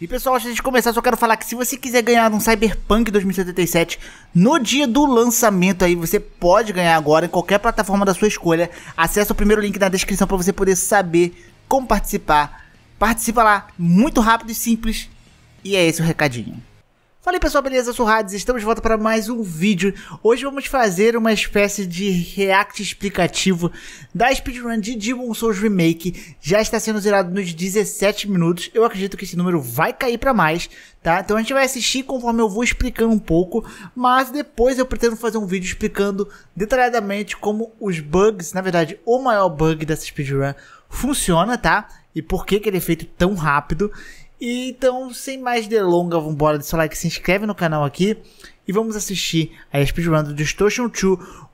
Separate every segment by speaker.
Speaker 1: E pessoal, antes de começar, só quero falar que se você quiser ganhar um Cyberpunk 2077 no dia do lançamento aí, você pode ganhar agora em qualquer plataforma da sua escolha. Acesse o primeiro link na descrição para você poder saber como participar. Participa lá, muito rápido e simples. E é esse o recadinho. Fala aí pessoal, beleza? Eu sou o Hades, estamos de volta para mais um vídeo. Hoje vamos fazer uma espécie de react explicativo da speedrun de Demon Souls Remake. Já está sendo zerado nos 17 minutos, eu acredito que esse número vai cair para mais, tá? Então a gente vai assistir conforme eu vou explicando um pouco, mas depois eu pretendo fazer um vídeo explicando detalhadamente como os bugs, na verdade o maior bug dessa speedrun funciona, tá? E por que, que ele é feito tão rápido então, sem mais delongas, vamos embora. Deixa o like, se inscreve no canal aqui e vamos assistir a speedrun do Distortion 2.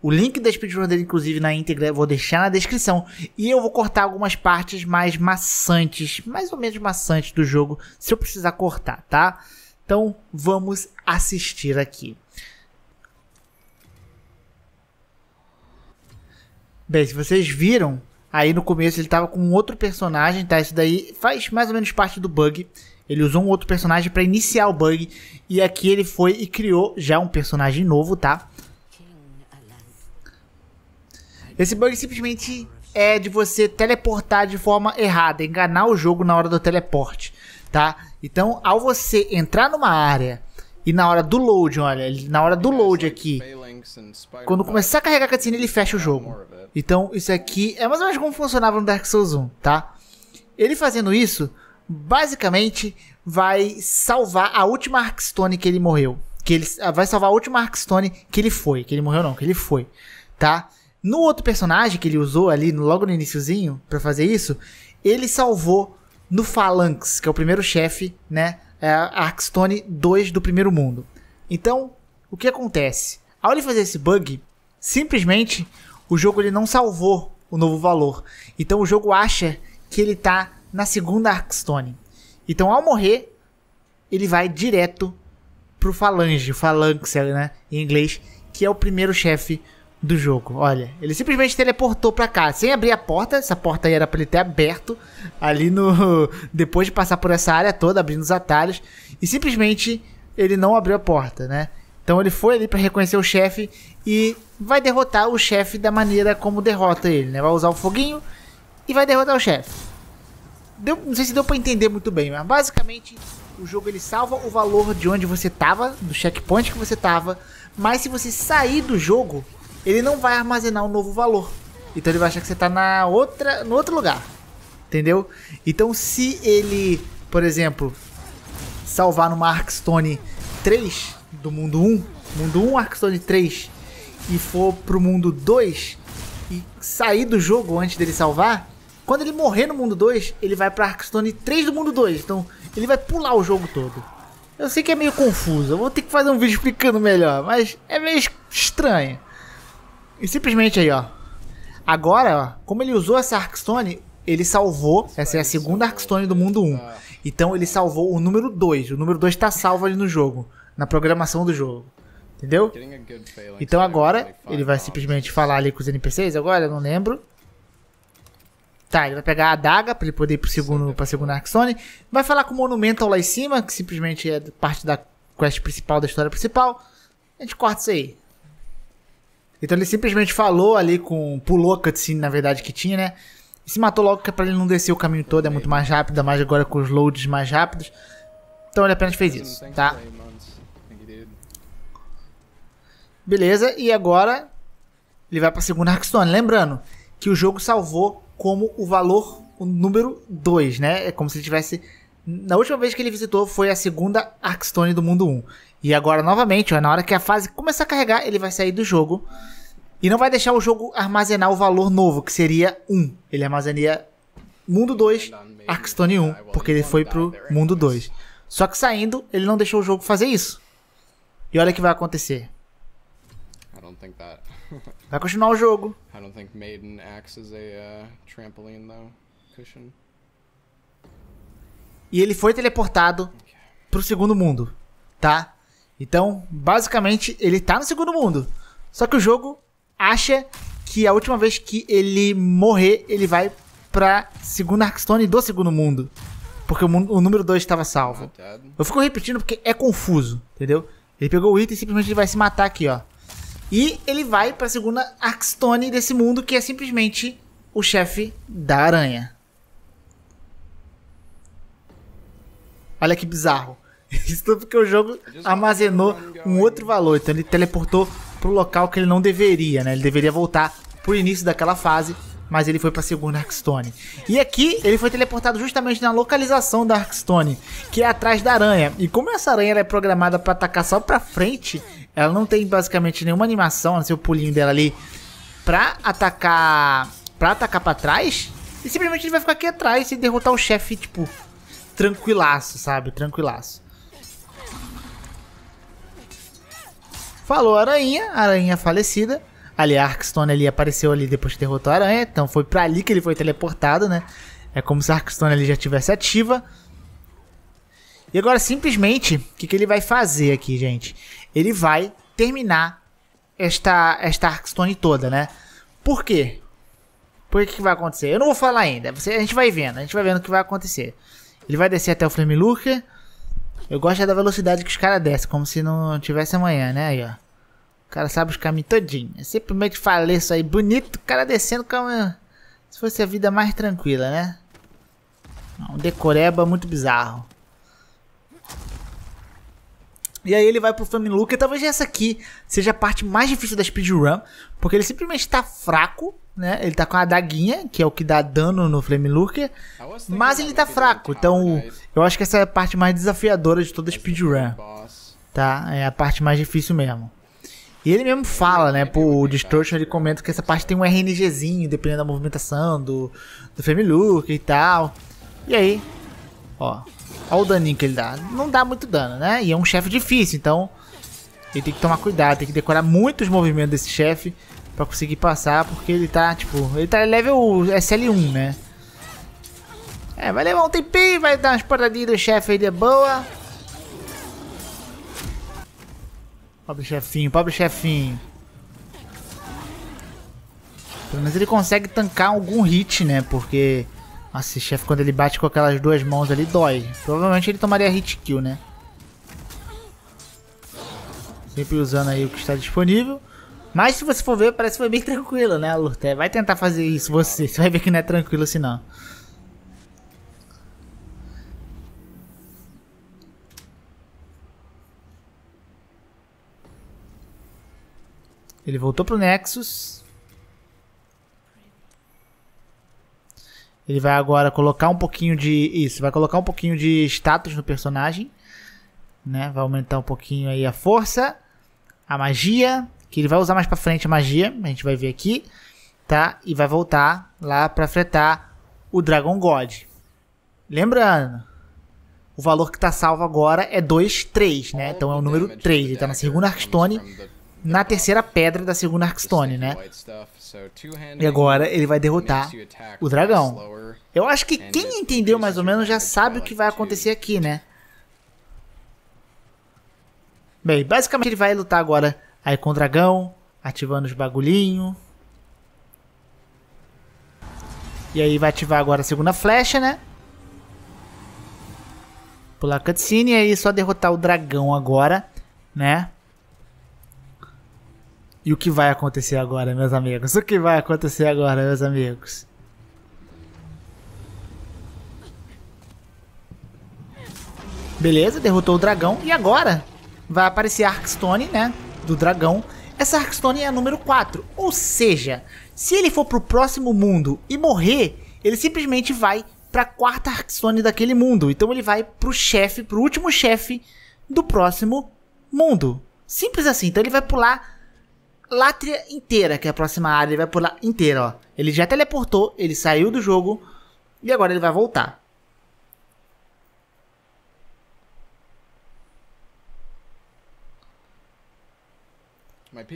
Speaker 1: O link da speedrun dele, inclusive, na íntegra, eu vou deixar na descrição. E eu vou cortar algumas partes mais maçantes, mais ou menos maçantes do jogo, se eu precisar cortar, tá? Então, vamos assistir aqui. Bem, se vocês viram, Aí no começo ele tava com um outro personagem, tá? Isso daí faz mais ou menos parte do bug. Ele usou um outro personagem para iniciar o bug. E aqui ele foi e criou já um personagem novo, tá? Esse bug simplesmente é de você teleportar de forma errada, enganar o jogo na hora do teleporte, tá? Então, ao você entrar numa área e na hora do load, olha, na hora do load aqui, quando começar a carregar a cutscene, ele fecha o jogo. Então, isso aqui é mais ou menos como funcionava no Dark Souls 1, tá? Ele fazendo isso, basicamente, vai salvar a última Arkstone que ele morreu. Que ele ah, vai salvar a última Arkstone que ele foi. Que ele morreu não, que ele foi, tá? No outro personagem que ele usou ali, logo no iníciozinho, para fazer isso, ele salvou no Phalanx, que é o primeiro chefe, né? É a Arkstone 2 do primeiro mundo. Então, o que acontece? Ao ele fazer esse bug, simplesmente o jogo ele não salvou o novo valor. Então o jogo acha que ele tá na segunda Arkstone. Então ao morrer, ele vai direto pro Falange, Phalanx, né, em inglês, que é o primeiro chefe do jogo. Olha, ele simplesmente teleportou para cá, sem abrir a porta. Essa porta aí era para ele ter aberto ali no depois de passar por essa área toda, abrindo os atalhos, e simplesmente ele não abriu a porta, né? Então ele foi ali para reconhecer o chefe e vai derrotar o chefe da maneira como derrota ele, né? Vai usar o foguinho e vai derrotar o chefe. não sei se deu para entender muito bem, mas basicamente o jogo ele salva o valor de onde você tava, do checkpoint que você tava, mas se você sair do jogo, ele não vai armazenar um novo valor. Então ele vai achar que você tá na outra, no outro lugar. Entendeu? Então se ele, por exemplo, salvar no Markstone 3, do mundo 1, mundo 1 Arcstone 3 e for pro mundo 2 e sair do jogo antes dele salvar, quando ele morrer no mundo 2, ele vai pra Arkstone 3 do mundo 2. Então, ele vai pular o jogo todo. Eu sei que é meio confuso, eu vou ter que fazer um vídeo explicando melhor, mas é meio estranho. E simplesmente aí, ó. Agora, ó, como ele usou essa Arkstone, ele salvou, essa é a segunda Arkstone do mundo 1. Ah. Então ele salvou o número 2, o número 2 tá salvo ali no jogo na programação do jogo. Entendeu? Então agora ele vai simplesmente falar ali com os NPCs, agora eu não lembro. Tá, ele vai pegar a adaga para ele poder ir pro segundo, pra segunda Arxone. Vai falar com o Monumental lá em cima, que simplesmente é parte da quest principal, da história principal. A gente corta isso aí. Então ele simplesmente falou ali com. Pulou a cutscene, na verdade, que tinha, né? E se matou logo que é pra ele não descer o caminho todo, é muito mais rápido, mas agora com os loads mais rápidos. Então ele apenas fez isso, tá? Beleza, e agora ele vai para a segunda Hearthstone. Lembrando que o jogo salvou como o valor, o número 2, né? É como se ele tivesse... Na última vez que ele visitou foi a segunda Arkstone do mundo 1. E agora, novamente, ó, na hora que a fase começar a carregar, ele vai sair do jogo. E não vai deixar o jogo armazenar o valor novo, que seria 1. Ele armazenaria Mundo 2, Arkstone 1, porque ele foi pro Mundo 2. Só que saindo, ele não deixou o jogo fazer isso. E olha o que vai acontecer don't think that.
Speaker 2: Vai continuar o jogo.
Speaker 1: I don't think Maiden acts as a uh, trampoline though. Cushion. E ele foi teleportado okay. pro segundo mundo, tá? Então, basicamente, ele tá no segundo mundo. Só que o jogo acha que a última vez que ele morrer, ele vai pra segunda Arkstone do segundo mundo. Porque o, o número 2 estava salvo. Eu fico repetindo porque é confuso, entendeu? Ele pegou o item e simplesmente vai se matar aqui, ó. E ele vai para a segunda Arxstone desse mundo, que é simplesmente o chefe da aranha. Olha que bizarro. Isso tudo porque o jogo armazenou um outro valor, então ele teleportou pro local que ele não deveria, né? Ele deveria voltar pro início daquela fase, mas ele foi pra segunda Arkstone. E aqui ele foi teleportado justamente na localização da Arkstone, que é atrás da aranha. E como essa aranha é programada para atacar só pra frente, ela não tem basicamente nenhuma animação, a não ser o pulinho dela ali, pra atacar. pra atacar pra trás. E simplesmente ele vai ficar aqui atrás e derrotar o chefe, tipo, tranquilaço, sabe? Tranquilaço. Falou aranha, aranha falecida. Ali, a Arkstone ali apareceu ali depois que derrotou a aranha. Então foi pra ali que ele foi teleportado, né? É como se a Arkstone ali já tivesse ativa. E agora, simplesmente, o que, que ele vai fazer aqui, gente? ele vai terminar esta, esta Arkstone toda, né? Por quê? Por que, que vai acontecer? Eu não vou falar ainda. Você, a gente vai vendo, a gente vai vendo o que vai acontecer. Ele vai descer até o Flame Lurker. Eu gosto da velocidade que os caras descem, como se não tivesse amanhã, né? Aí, ó. O cara sabe os caminhos todinho. Eu simplesmente falei isso aí, bonito, o cara descendo como se fosse a vida mais tranquila, né? Um decoreba muito bizarro. E aí ele vai pro Flamengo Looker. talvez essa aqui seja a parte mais difícil da speedrun, porque ele simplesmente tá fraco, né? Ele tá com a adaguinha, que é o que dá dano no Flame Looker. mas ele tá fraco. Então, eu acho que essa é a parte mais desafiadora de toda a speedrun, tá? É a parte mais difícil mesmo. E ele mesmo fala, né? Pro é Distortion, ele comenta que essa parte tem um RNGzinho, dependendo da movimentação do, do Flame Lurker e tal. E aí, ó, Olha o daninho que ele dá. Não dá muito dano, né? E é um chefe difícil, então ele tem que tomar cuidado, tem que decorar muitos movimentos desse chefe pra conseguir passar, porque ele tá, tipo, ele tá level SL1, né? É, vai levar um tempinho, vai dar umas paradinhas do chefe aí de boa. Pobre chefinho, pobre chefinho. Pelo menos ele consegue tancar algum hit, né? Porque nossa, esse chefe quando ele bate com aquelas duas mãos ali dói. Provavelmente ele tomaria hit kill, né? Sempre usando aí o que está disponível. Mas se você for ver, parece que foi bem tranquilo, né, a Vai tentar fazer isso você. Você vai ver que não é tranquilo assim não. Ele voltou pro Nexus. Ele vai agora colocar um pouquinho de. Isso, vai colocar um pouquinho de status no personagem. Né? Vai aumentar um pouquinho aí a força, a magia, que ele vai usar mais pra frente a magia, a gente vai ver aqui, tá? E vai voltar lá pra fretar o Dragon God. Lembrando, o valor que tá salvo agora é 2, 3, né? Então é o número 3, ele tá na segunda Arkstone, na terceira pedra da segunda Arkstone, né? E agora ele vai derrotar o dragão. Eu acho que quem entendeu mais ou menos já sabe o que vai acontecer aqui, né? Bem, basicamente ele vai lutar agora aí com o dragão, ativando os bagulhinho. E aí vai ativar agora a segunda flecha, né? Pular cutscene e aí só derrotar o dragão agora, né? E o que vai acontecer agora, meus amigos? O que vai acontecer agora, meus amigos? Beleza, derrotou o dragão. E agora vai aparecer a Arkstone, né? Do dragão. Essa Arkstone é a número 4. Ou seja, se ele for pro próximo mundo e morrer, ele simplesmente vai pra quarta Arkstone daquele mundo. Então ele vai pro chefe, pro último chefe do próximo mundo. Simples assim. Então ele vai pular Látria inteira, que é a próxima área, ele vai pular inteira, ó. Ele já teleportou, ele saiu do jogo e agora ele vai voltar.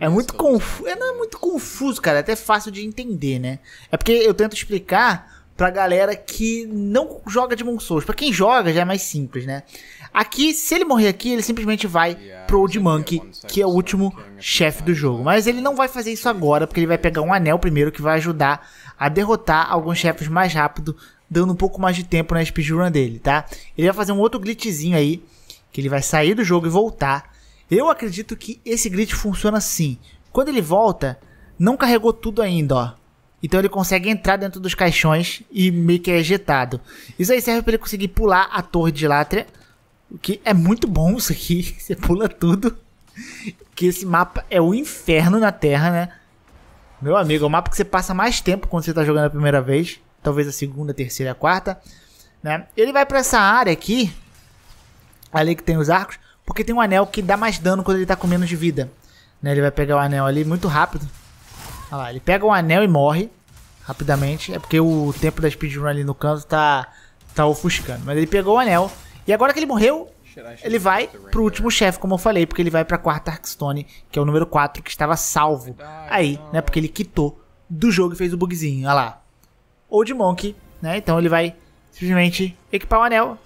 Speaker 1: É muito confuso. É, não é muito confuso, cara. É até fácil de entender, né? É porque eu tento explicar pra galera que não joga de Souls. Pra quem joga já é mais simples, né? Aqui, se ele morrer aqui, ele simplesmente vai pro Old Monkey, que é o último chefe do jogo. Mas ele não vai fazer isso agora, porque ele vai pegar um anel primeiro que vai ajudar a derrotar alguns chefes mais rápido, dando um pouco mais de tempo na speedrun dele, tá? Ele vai fazer um outro glitchzinho aí, que ele vai sair do jogo e voltar. Eu acredito que esse glitch funciona assim. Quando ele volta, não carregou tudo ainda, ó. Então ele consegue entrar dentro dos caixões e meio que é ejetado. Isso aí serve para ele conseguir pular a torre de Látria o Que é muito bom isso aqui. Você pula tudo. Que esse mapa é o inferno na Terra, né? Meu amigo, é o mapa que você passa mais tempo quando você tá jogando a primeira vez. Talvez a segunda, a terceira, a quarta. Né? Ele vai para essa área aqui. Ali que tem os arcos. Porque tem um anel que dá mais dano quando ele tá com menos de vida. Né? Ele vai pegar o anel ali muito rápido. Olha lá, ele pega o anel e morre. Rapidamente. É porque o tempo da speedrun ali no canto tá, tá ofuscando. Mas ele pegou o anel. E agora que ele morreu, ele vai pro último chefe, como eu falei, porque ele vai pra quarta Arkstone, que é o número 4, que estava salvo aí, né? Porque ele quitou do jogo e fez o bugzinho, olha lá. Old Monk, né? Então ele vai simplesmente equipar o anel.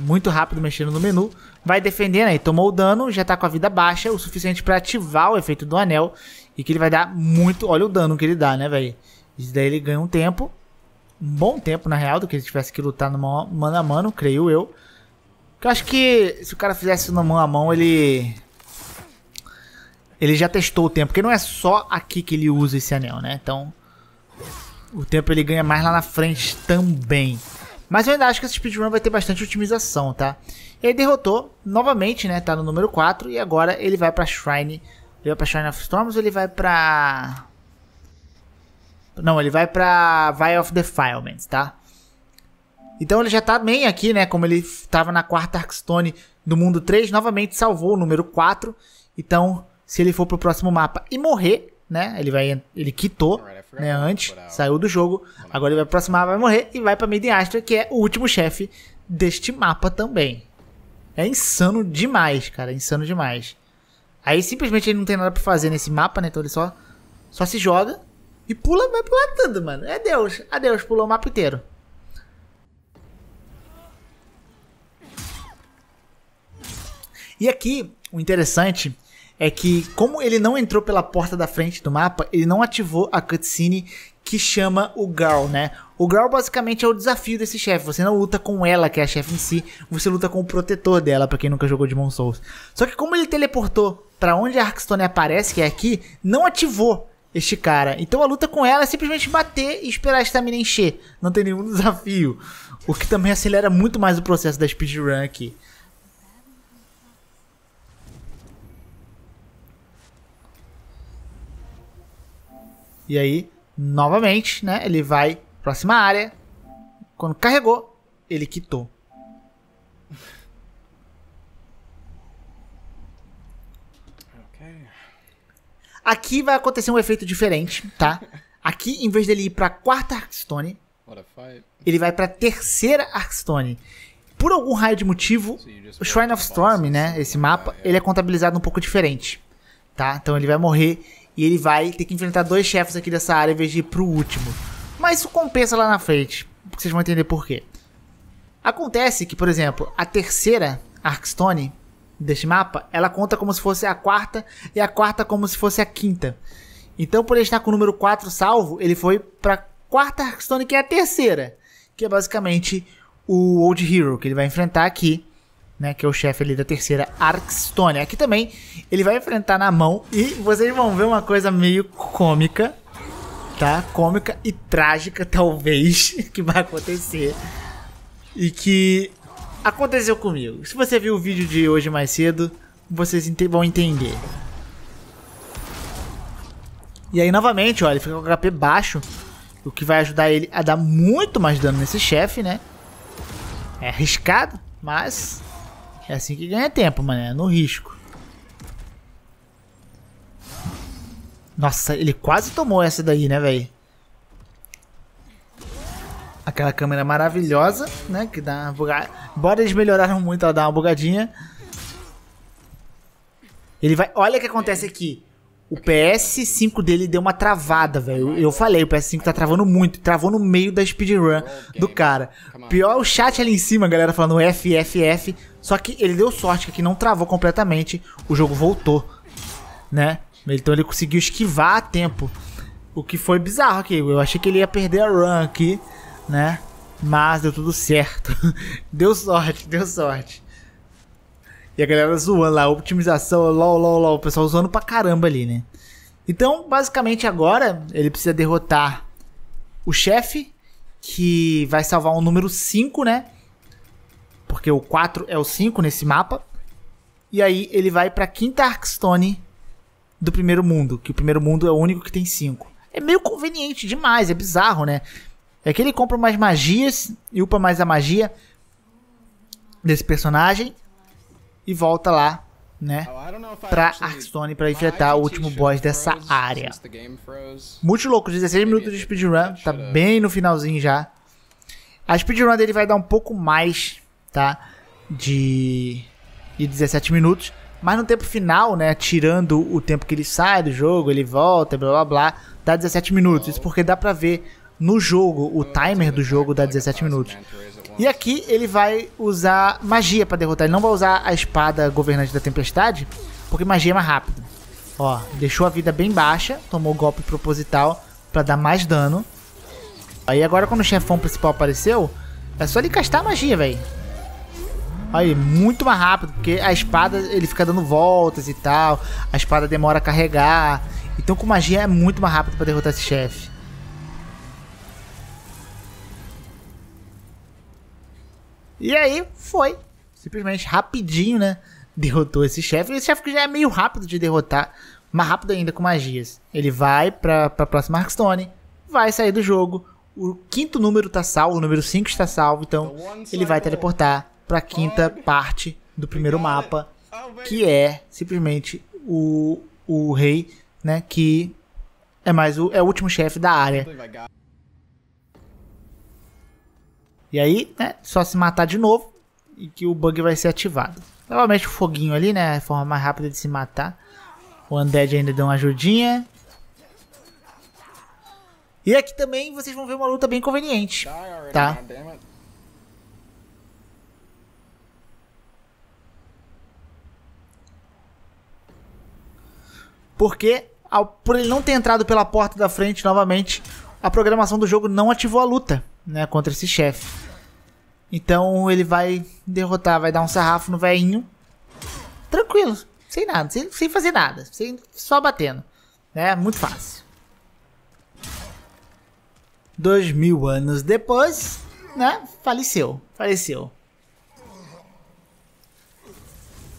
Speaker 1: Muito rápido mexendo no menu. Vai defendendo aí, tomou o dano, já tá com a vida baixa, o suficiente para ativar o efeito do anel. E que ele vai dar muito. Olha o dano que ele dá, né, velho? Isso daí ele ganha um tempo bom tempo, na real, do que ele tivesse que lutar no mano a mano, creio eu. eu acho que se o cara fizesse no mão a mão, ele. Ele já testou o tempo, porque não é só aqui que ele usa esse anel, né? Então. O tempo ele ganha mais lá na frente também. Mas eu ainda acho que esse speedrun vai ter bastante otimização, tá? Ele derrotou novamente, né? Tá no número 4 e agora ele vai pra Shrine. Ele vai pra Shrine of Storms ou ele vai pra... Não, ele vai pra Vile of Defilement, tá? Então ele já tá bem aqui, né? Como ele estava na quarta Arkstone do mundo 3, novamente salvou o número 4. Então, se ele for pro próximo mapa e morrer, né? Ele vai ele quitou, né, antes, saiu do jogo. Agora ele vai pro próximo mapa, vai morrer e vai para Maiden Astra, que é o último chefe deste mapa também. É insano demais, cara, é insano demais. Aí simplesmente ele não tem nada para fazer nesse mapa, né? Então ele só só se joga e pula, vai pular tudo, mano. É Deus. Adeus, é pulou o mapa inteiro. E aqui, o interessante é que, como ele não entrou pela porta da frente do mapa, ele não ativou a cutscene que chama o Girl, né? O Girl basicamente é o desafio desse chefe. Você não luta com ela, que é a chefe em si, você luta com o protetor dela, para quem nunca jogou Demon Souls. Só que como ele teleportou para onde a Arkstone aparece, que é aqui, não ativou este cara. Então a luta com ela é simplesmente bater e esperar a estamina encher. Não tem nenhum desafio. O que também acelera muito mais o processo da speedrun aqui. E aí, novamente, né? Ele vai próxima área. Quando carregou, ele quitou. Okay. Aqui vai acontecer um efeito diferente, tá? Aqui, em vez dele ir pra quarta Arkstone, ele vai pra terceira Arkstone. Por algum raio de motivo, o Shrine of Storm, né? Assim, esse mapa, é. ele é contabilizado um pouco diferente, tá? Então ele vai morrer e ele vai ter que enfrentar dois chefes aqui dessa área em vez de ir pro último. Mas isso compensa lá na frente, vocês vão entender por quê. Acontece que, por exemplo, a terceira Arkstone deste mapa, ela conta como se fosse a quarta e a quarta como se fosse a quinta. Então, por ele estar com o número 4 salvo, ele foi para quarta Hearthstone, que é a terceira, que é basicamente o Old Hero, que ele vai enfrentar aqui, né, que é o chefe ali da terceira Arkstone. Aqui também ele vai enfrentar na mão e vocês vão ver uma coisa meio cômica, tá? Cômica e trágica, talvez, que vai acontecer. E que aconteceu comigo. Se você viu o vídeo de hoje mais cedo, vocês vão entender. E aí, novamente, olha, ele fica com HP baixo, o que vai ajudar ele a dar muito mais dano nesse chefe, né? É arriscado, mas é assim que ganha tempo, mané, no risco. Nossa, ele quase tomou essa daí, né, velho? aquela câmera maravilhosa, né? Que dá uma bugada. Embora eles melhoraram muito, ela dá uma bugadinha. Ele vai. Olha o que acontece aqui. O PS5 dele deu uma travada, velho. Eu falei, o PS5 tá travando muito. Travou no meio da speedrun do cara. Pior o chat ali em cima, a galera falando fff. F, F. Só que ele deu sorte, que não travou completamente. O jogo voltou, né? Então ele conseguiu esquivar a tempo. O que foi bizarro aqui. Eu achei que ele ia perder a run aqui né? Mas deu tudo certo. deu sorte, deu sorte. E a galera zoando lá, optimização, lol, lol, lol. O pessoal zoando pra caramba ali, né? Então, basicamente agora, ele precisa derrotar o chefe, que vai salvar o número 5, né? Porque o 4 é o 5 nesse mapa. E aí ele vai pra quinta Arkstone do primeiro mundo, que o primeiro mundo é o único que tem 5. É meio conveniente demais, é bizarro, né? É que ele compra mais magias e upa mais a magia desse personagem e volta lá, né, oh, pra Arkstone pra enfrentar o último boss dessa área. Muito louco, 16 minutos de speedrun, tá bem no finalzinho já. A speedrun dele vai dar um pouco mais, tá, de, de 17 minutos. Mas no tempo final, né, tirando o tempo que ele sai do jogo, ele volta, blá blá blá, dá 17 minutos. Isso oh. porque dá pra ver no jogo, o timer do jogo dá 17 minutos. E aqui ele vai usar magia para derrotar. Ele não vai usar a espada governante da tempestade, porque magia é mais rápido. Ó, deixou a vida bem baixa, tomou o golpe proposital para dar mais dano. Aí agora quando o chefão principal apareceu, é só ele castar magia, velho. Aí, muito mais rápido, porque a espada ele fica dando voltas e tal, a espada demora a carregar. Então com magia é muito mais rápido para derrotar esse chefe. E aí foi. Simplesmente rapidinho, né? Derrotou esse chefe. Esse chefe que já é meio rápido de derrotar, mais rápido ainda com magias. Ele vai pra, pra próxima Hearthstone, vai sair do jogo. O quinto número tá salvo, o número 5 está salvo, então ele vai teleportar pra quinta parte do primeiro mapa, que é simplesmente o, o rei, né? Que é mais o, é o último chefe da área. Então e aí, né, só se matar de novo e que o bug vai ser ativado. Novamente o foguinho ali, né? A forma mais rápida de se matar. O Undead ainda deu uma ajudinha. E aqui também vocês vão ver uma luta bem conveniente, tá? Porque, ao, por ele não ter entrado pela porta da frente novamente, a programação do jogo não ativou a luta né, contra esse chefe. Então ele vai derrotar, vai dar um sarrafo no velhinho. Tranquilo, sem nada, sem, sem fazer nada, sem, só batendo. Né, muito fácil. Dois mil anos depois, né, faleceu, faleceu.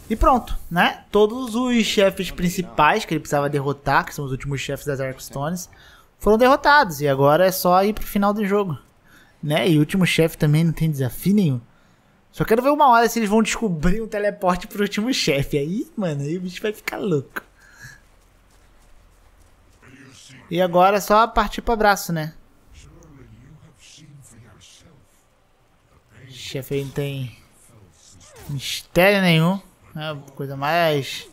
Speaker 1: E pronto, né? Todos os chefes principais que ele precisava derrotar, que são os últimos chefes das Arc foram derrotados. E agora é só ir pro final do jogo né? E o último chefe também não tem desafio nenhum. Só quero ver uma hora se eles vão descobrir um teleporte pro último chefe. Aí, mano, aí o bicho vai ficar louco. E agora é só partir pro abraço, né? Chefe aí não tem mistério nenhum. É a coisa mais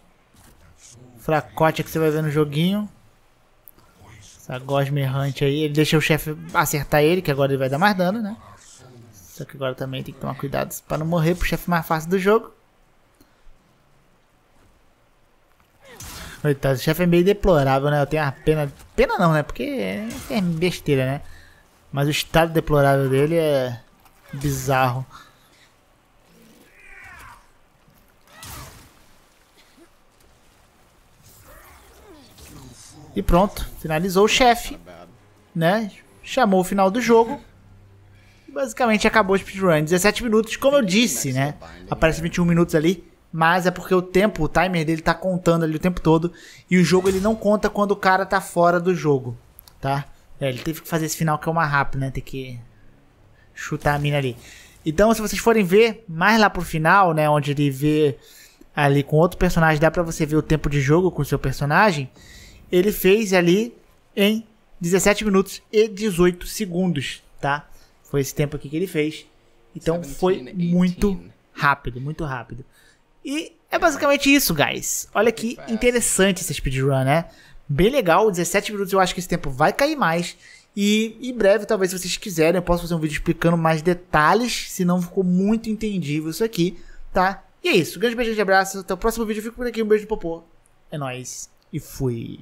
Speaker 1: fracote que você vai ver no joguinho. Essa gosma errante aí. Ele deixa o chefe acertar ele, que agora ele vai dar mais dano, né? Só que agora também tem que tomar cuidado para não morrer pro chefe mais fácil do jogo. Coitado, o chefe é meio deplorável, né? Eu tenho a pena... Pena não, né? Porque é, é besteira, né? Mas o estado deplorável dele é bizarro. E pronto, finalizou o chefe, né? Chamou o final do jogo. E basicamente acabou o speedrun. 17 minutos, como eu disse, né? Aparece 21 minutos ali, mas é porque o tempo, o timer dele tá contando ali o tempo todo. E o jogo ele não conta quando o cara tá fora do jogo, tá? É, ele teve que fazer esse final que é uma rápida, né? Tem que chutar a mina ali. Então, se vocês forem ver mais lá pro final, né? Onde ele vê ali com outro personagem, dá pra você ver o tempo de jogo com o seu personagem ele fez ali em 17 minutos e 18 segundos, tá? Foi esse tempo aqui que ele fez. Então 17, foi 18. muito rápido, muito rápido. E é basicamente isso, guys. Olha que interessante esse speedrun, né? Bem legal, 17 minutos eu acho que esse tempo vai cair mais. E em breve, talvez, se vocês quiserem, eu posso fazer um vídeo explicando mais detalhes, se não ficou muito entendível isso aqui, tá? E é isso. grande beijo, grande abraço. Até o próximo vídeo. Eu fico por aqui. Um beijo do popô. É nóis. E fui.